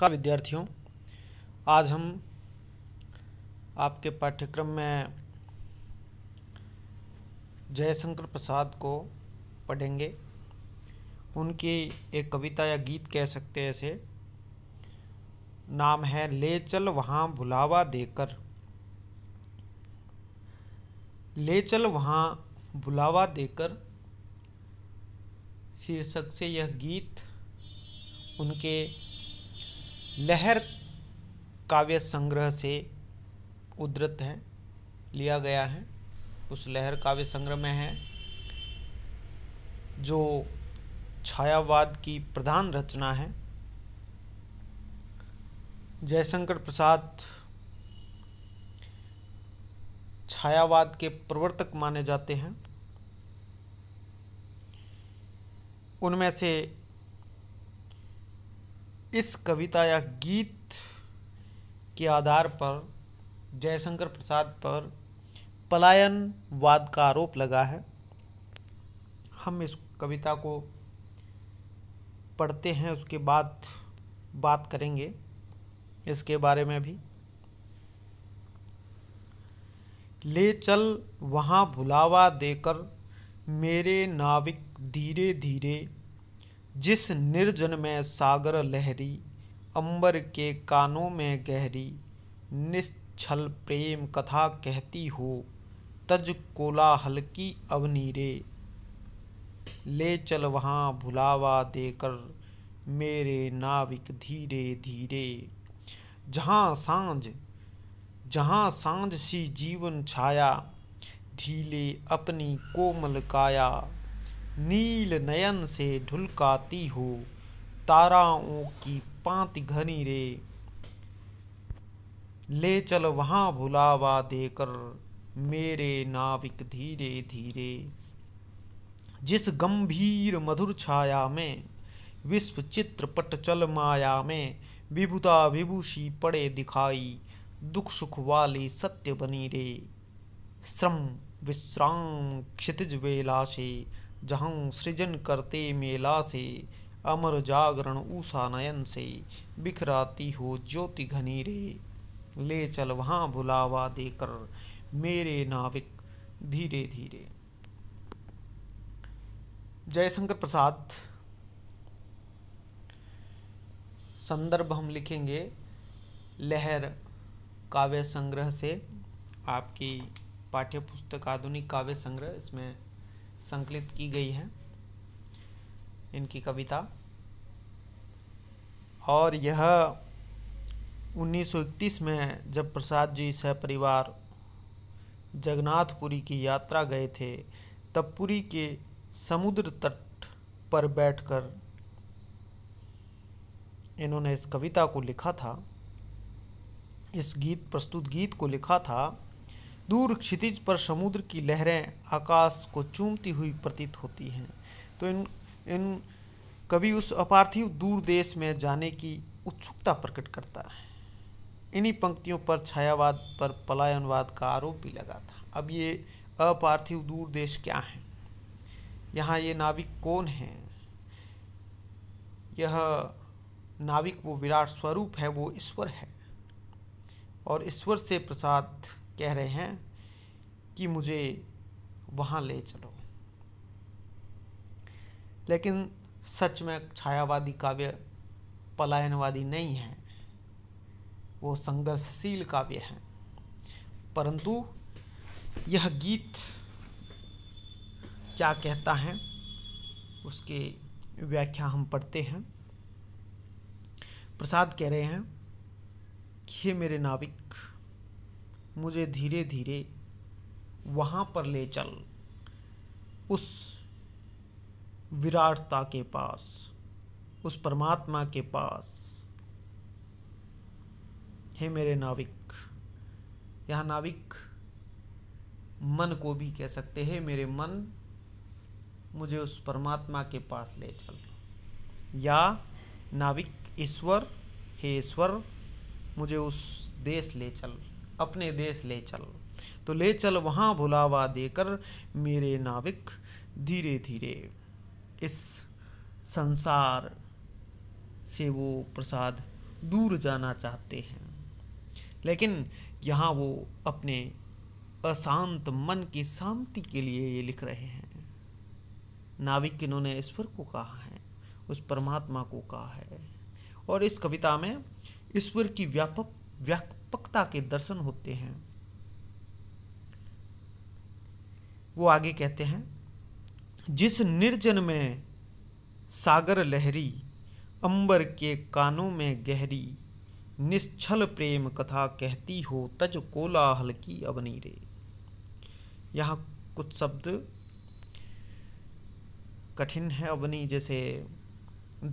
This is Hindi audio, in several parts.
नमस्कार विद्यार्थियों आज हम आपके पाठ्यक्रम में जयशंकर प्रसाद को पढ़ेंगे उनकी एक कविता या गीत कह सकते हैं ऐसे नाम है ले चल वहाँ भुलावा देकर ले चल वहाँ भुलावा देकर शीर्षक से यह गीत उनके लहर काव्य संग्रह से उद्धृत है लिया गया है उस लहर काव्य संग्रह में है जो छायावाद की प्रधान रचना है जयशंकर प्रसाद छायावाद के प्रवर्तक माने जाते हैं उनमें से इस कविता या गीत के आधार पर जयशंकर प्रसाद पर पलायनवाद का आरोप लगा है हम इस कविता को पढ़ते हैं उसके बाद बात करेंगे इसके बारे में भी ले चल वहाँ भुलावा देकर मेरे नाविक धीरे धीरे जिस निर्जन में सागर लहरी अंबर के कानों में गहरी निश्छल प्रेम कथा कहती हो तज कोला हल्की अवनी रे ले चल वहाँ भुलावा देकर मेरे नाविक धीरे धीरे जहाँ सांझ जहाँ सांझ सी जीवन छाया ढीले अपनी कोमल काया नील नयन से ढुलकाती हो ताराओं की पांति घनी रे ले चल वहाँ भुलावा देकर मेरे नाविक धीरे धीरे जिस गंभीर मधुर छाया में विश्व चित्रपट चल माया में विभुता विभूषी पड़े दिखाई दुख सुख वाली सत्य बनी रे श्रम विश्राम क्षितिज वेला से जहाँ सृजन करते मेला से अमर जागरण ऊषा नयन से बिखराती हो ज्योति घनी रे ले चल वहाँ भुलावा देकर मेरे नाविक धीरे धीरे जयशंकर प्रसाद संदर्भ हम लिखेंगे लहर काव्य संग्रह से आपकी पाठ्य पुस्तक आधुनिक काव्य संग्रह इसमें संकलित की गई है इनकी कविता और यह 1931 में जब प्रसाद जी परिवार जगन्नाथपुरी की यात्रा गए थे तब पुरी के समुद्र तट पर बैठकर इन्होंने इस कविता को लिखा था इस गीत प्रस्तुत गीत को लिखा था दूर क्षितिज पर समुद्र की लहरें आकाश को चूमती हुई प्रतीत होती हैं तो इन इन कभी उस अपार्थिव दूर देश में जाने की उत्सुकता प्रकट करता है इन्हीं पंक्तियों पर छायावाद पर पलायनवाद का आरोप भी लगा था अब ये अपार्थिव दूर देश क्या है यहाँ ये नाविक कौन है यह नाविक वो विराट स्वरूप है वो ईश्वर है और ईश्वर से प्रसाद कह रहे हैं कि मुझे वहाँ ले चलो लेकिन सच में छायावादी काव्य पलायनवादी नहीं है वो संघर्षशील काव्य हैं परंतु यह गीत क्या कहता है उसके व्याख्या हम पढ़ते हैं प्रसाद कह रहे हैं हे मेरे नाविक मुझे धीरे धीरे वहाँ पर ले चल उस विराटता के पास उस परमात्मा के पास हे मेरे नाविक यह नाविक मन को भी कह सकते हैं मेरे मन मुझे उस परमात्मा के पास ले चल या नाविक ईश्वर हे ईश्वर मुझे उस देश ले चल अपने देश ले चल तो ले चल वहाँ भुलावा देकर मेरे नाविक धीरे धीरे इस संसार से वो प्रसाद दूर जाना चाहते हैं लेकिन यहाँ वो अपने अशांत मन की शांति के लिए ये लिख रहे हैं नाविक इन्होंने ईश्वर को कहा है उस परमात्मा को कहा है और इस कविता में ईश्वर की व्यापक व्याप पक्ता के दर्शन होते हैं वो आगे कहते हैं जिस निर्जन में सागर लहरी अंबर के कानों में गहरी निश्छल प्रेम कथा कहती हो तज कोलाहल की अवनी रे यहाँ कुछ शब्द कठिन है अवनी जैसे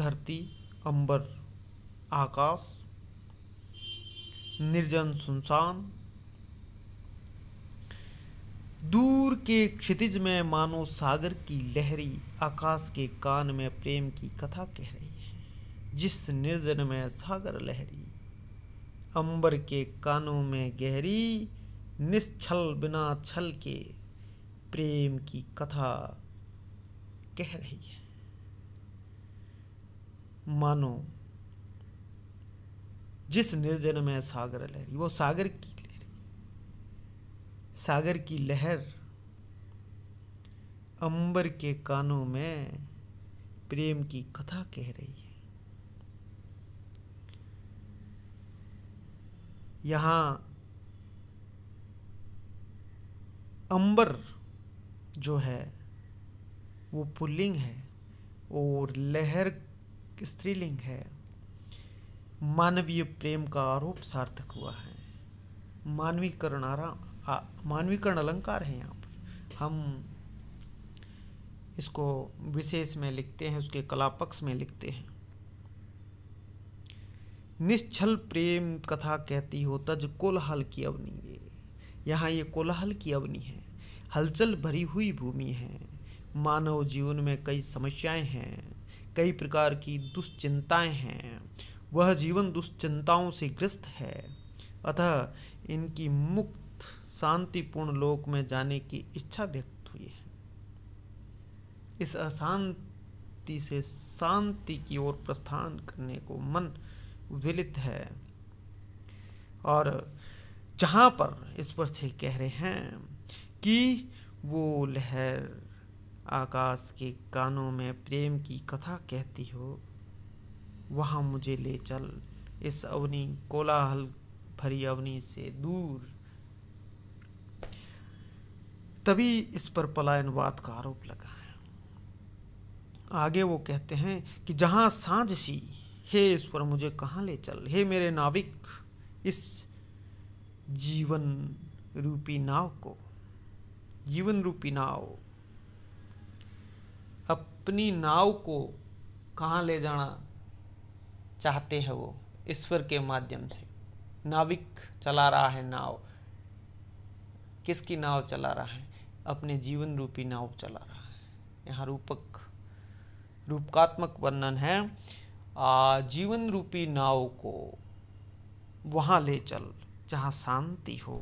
धरती अंबर आकाश निर्जन सुनसान दूर के क्षितिज में मानो सागर की लहरी आकाश के कान में प्रेम की कथा कह रही है जिस निर्जन में सागर लहरी अंबर के कानों में गहरी निश्छल बिना छल के प्रेम की कथा कह रही है मानो जिस निर्जन में सागर लहरी वो सागर की लहरी सागर की लहर अंबर के कानों में प्रेम की कथा कह रही है यहां अंबर जो है वो पुल्लिंग है और लहर स्त्रीलिंग है मानवीय प्रेम का आरोप सार्थक हुआ है मानवीकरण मानवीकरण अलंकार है यहाँ पर हम इसको विशेष में लिखते हैं उसके कला पक्ष में लिखते हैं निश्चल प्रेम कथा कहती हो तज कोलाहल की अवनी ये यहाँ ये कोलाहल की अवनी है हलचल भरी हुई भूमि है मानव जीवन में कई समस्याएं हैं कई प्रकार की दुश्चिंताएं हैं वह जीवन दुश्चिंताओं से ग्रस्त है अतः इनकी मुक्त शांतिपूर्ण लोक में जाने की इच्छा व्यक्त हुई है इस अशांति से शांति की ओर प्रस्थान करने को मन विलित है और जहाँ पर इस पर से कह रहे हैं कि वो लहर आकाश के कानों में प्रेम की कथा कहती हो वहाँ मुझे ले चल इस अवनी कोलाहल भरी अवनी से दूर तभी इस पर पलायनवाद का आरोप लगा है आगे वो कहते हैं कि जहाँ सी हे ईश्वर मुझे कहाँ ले चल हे मेरे नाविक इस जीवन रूपी नाव को जीवन रूपी नाव अपनी नाव को कहाँ ले जाना चाहते हैं वो ईश्वर के माध्यम से नाविक चला रहा है नाव किसकी नाव चला रहा है अपने जीवन रूपी नाव चला रहा है यहाँ रूपक रूपकात्मक वर्णन है आ, जीवन रूपी नाव को वहाँ ले चल जहाँ शांति हो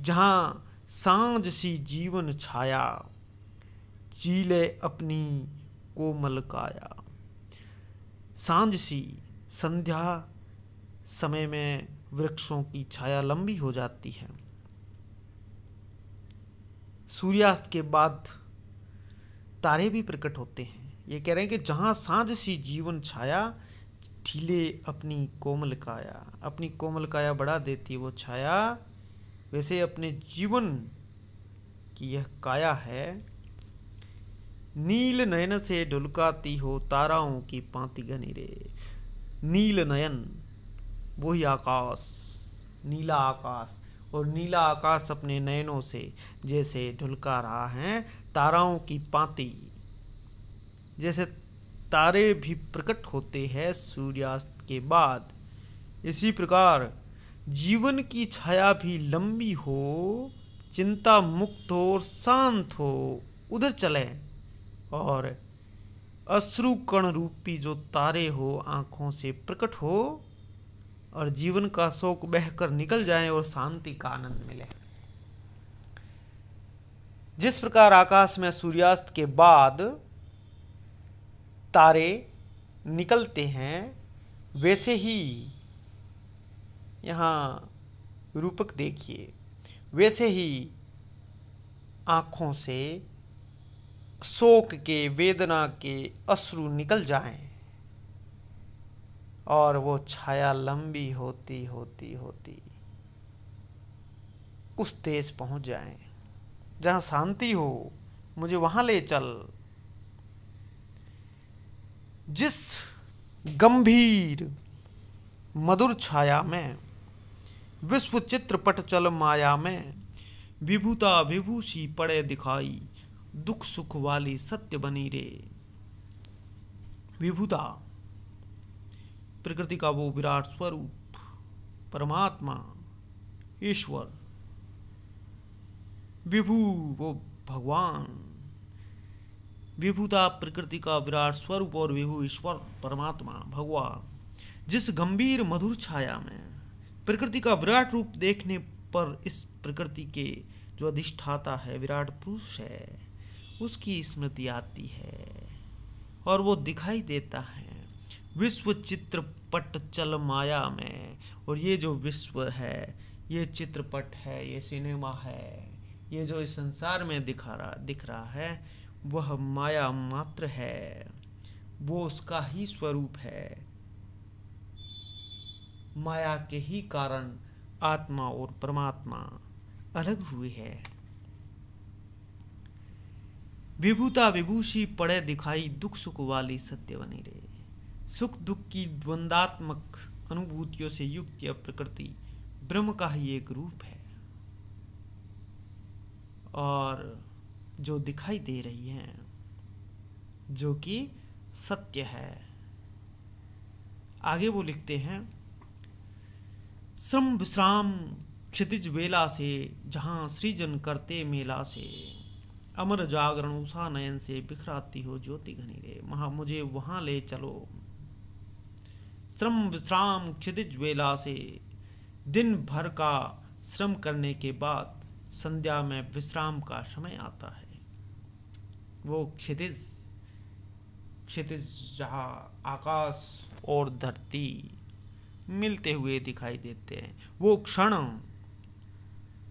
जहाँ सांझ सी जीवन छाया चीले अपनी कोमल काया सांझ सी संध्या समय में वृक्षों की छाया लंबी हो जाती है सूर्यास्त के बाद तारे भी प्रकट होते हैं ये कह रहे हैं कि जहाँ सांझ सी जीवन छाया ठीले अपनी कोमल काया अपनी कोमल काया बढ़ा देती वो छाया वैसे अपने जीवन की यह काया है नील नयन से ढुलकाती हो ताराओं की पांति घनी रे नील नयन वही आकाश नीला आकाश और नीला आकाश अपने नयनों से जैसे ढुलका रहा है ताराओं की पांति जैसे तारे भी प्रकट होते हैं सूर्यास्त के बाद इसी प्रकार जीवन की छाया भी लंबी हो चिंता मुक्त हो और शांत हो उधर चले और अश्रुकण रूपी जो तारे हो आँखों से प्रकट हो और जीवन का शोक बहकर निकल जाए और शांति का आनंद मिले जिस प्रकार आकाश में सूर्यास्त के बाद तारे निकलते हैं वैसे ही यहाँ रूपक देखिए वैसे ही आँखों से शोक के वेदना के अश्रु निकल जाएं और वो छाया लंबी होती होती होती उस देश पहुंच जाएं जहाँ शांति हो मुझे वहां ले चल जिस गंभीर मधुर छाया में विश्व चित्रपट चल माया में विभूता विभूषी पड़े दिखाई दुख सुख वाली सत्य बनी रे विभुता प्रकृति का वो विराट स्वरूप परमात्मा ईश्वर विभू वो भगवान विभुता प्रकृति का विराट स्वरूप और विभु ईश्वर परमात्मा भगवान जिस गंभीर मधुर छाया में प्रकृति का विराट रूप देखने पर इस प्रकृति के जो अधिष्ठाता है विराट पुरुष है उसकी स्मृति आती है और वो दिखाई देता है विश्व चित्रपट चल माया में और ये जो विश्व है ये चित्रपट है ये सिनेमा है ये जो इस संसार में दिखा रहा दिख रहा है वह माया मात्र है वो उसका ही स्वरूप है माया के ही कारण आत्मा और परमात्मा अलग हुई है विभूता विभूषी पड़े दिखाई दुख सुख वाली सत्य बनी रहे सुख दुख की द्वंदात्मक अनुभूतियों से युक्त यह प्रकृति ब्रह्म का ही एक रूप है और जो दिखाई दे रही है जो कि सत्य है आगे वो लिखते हैं श्रम विश्राम क्षितिज वेला से जहाँ सृजन करते मेला से अमर जागरण उषा नयन से बिखराती हो ज्योति घनी रे महा मुझे वहां ले चलो श्रम विश्राम क्षितिज वेला से दिन भर का श्रम करने के बाद संध्या में विश्राम का समय आता है वो क्षितिज क्षितिज जहाँ आकाश और धरती मिलते हुए दिखाई देते हैं वो क्षण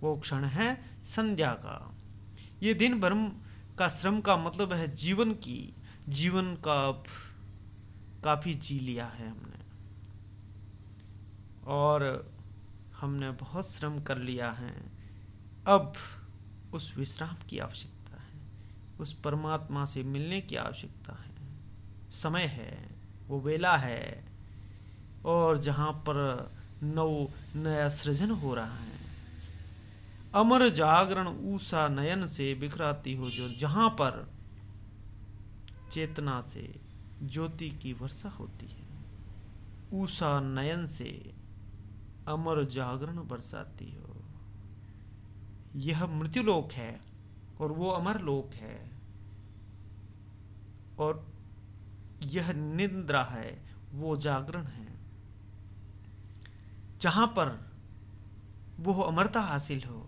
वो क्षण है संध्या का ये दिन भर का श्रम का मतलब है जीवन की जीवन का काफ़ी जी लिया है हमने और हमने बहुत श्रम कर लिया है अब उस विश्राम की आवश्यकता है उस परमात्मा से मिलने की आवश्यकता है समय है वो वेला है और जहाँ पर नव नया सृजन हो रहा है अमर जागरण ऊषा नयन से बिखराती हो जो जहाँ पर चेतना से ज्योति की वर्षा होती है ऊषा नयन से अमर जागरण बरसाती हो यह मृत्युलोक है और वो अमर लोक है और यह निंद्रा है वो जागरण है जहाँ पर वो अमरता हासिल हो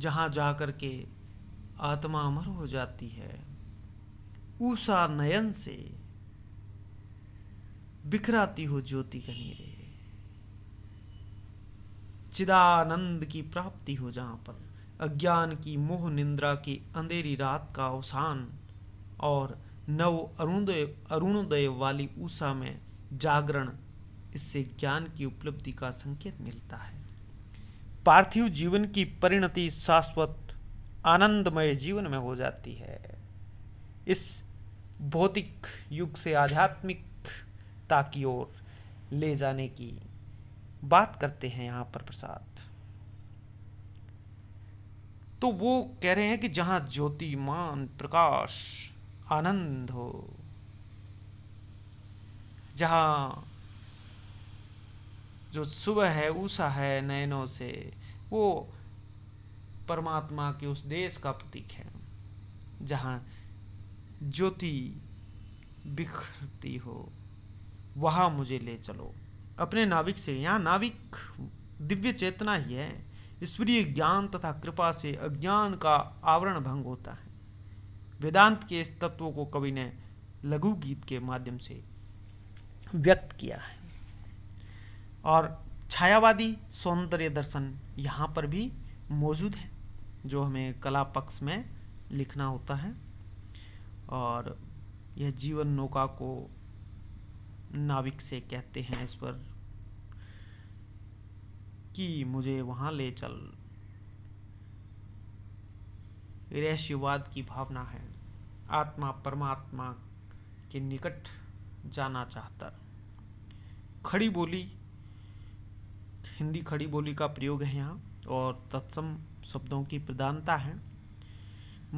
जहाँ जा कर के आत्मा अमर हो जाती है ऊषा नयन से बिखराती हो ज्योति कनीरे चिदानंद की प्राप्ति हो जहाँ पर अज्ञान की मोह निंद्रा की अंधेरी रात का अवसान और नव अरुणोदय अरुणोदय वाली ऊषा में जागरण इससे ज्ञान की उपलब्धि का संकेत मिलता है पार्थिव जीवन की परिणति शाश्वत आनंदमय जीवन में हो जाती है इस भौतिक युग से आध्यात्मिकता की ओर ले जाने की बात करते हैं यहाँ पर प्रसाद तो वो कह रहे हैं कि जहाँ ज्योतिमान प्रकाश आनंद हो जहाँ जो सुबह है उषा है नयनों से वो परमात्मा के उस देश का प्रतीक है जहाँ ज्योति बिखरती हो वहाँ मुझे ले चलो अपने नाविक से यहाँ नाविक दिव्य चेतना ही है ईश्वरीय ज्ञान तथा कृपा से अज्ञान का आवरण भंग होता है वेदांत के इस तत्व को कवि ने लघु गीत के माध्यम से व्यक्त किया है और छायावादी सौंदर्य दर्शन यहाँ पर भी मौजूद है जो हमें कला पक्ष में लिखना होता है और यह जीवन नौका को नाविक से कहते हैं इस पर कि मुझे वहाँ ले चल रहस्यवाद की भावना है आत्मा परमात्मा के निकट जाना चाहता खड़ी बोली हिंदी खड़ी बोली का प्रयोग है यहाँ और तत्सम शब्दों की प्रधानता है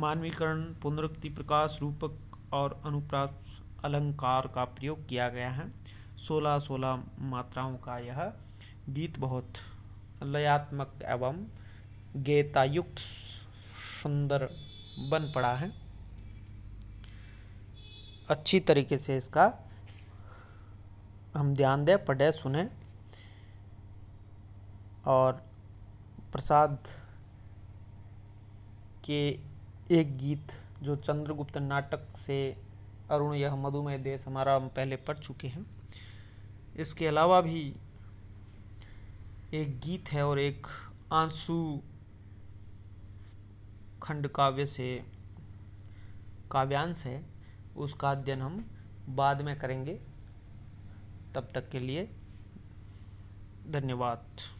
मानवीकरण पुनरुक्ति प्रकाश रूपक और अनुप्रास अलंकार का प्रयोग किया गया है सोलह सोलह मात्राओं का यह गीत बहुत लयात्मक एवं गेतायुक्त सुंदर बन पड़ा है अच्छी तरीके से इसका हम ध्यान दें पढ़े सुने और प्रसाद के एक गीत जो चंद्रगुप्त नाटक से अरुण यह मधुमेह देश हमारा हम पहले पढ़ चुके हैं इसके अलावा भी एक गीत है और एक आंसू खंड काव्य से काव्यांश है उसका अध्ययन हम बाद में करेंगे तब तक के लिए धन्यवाद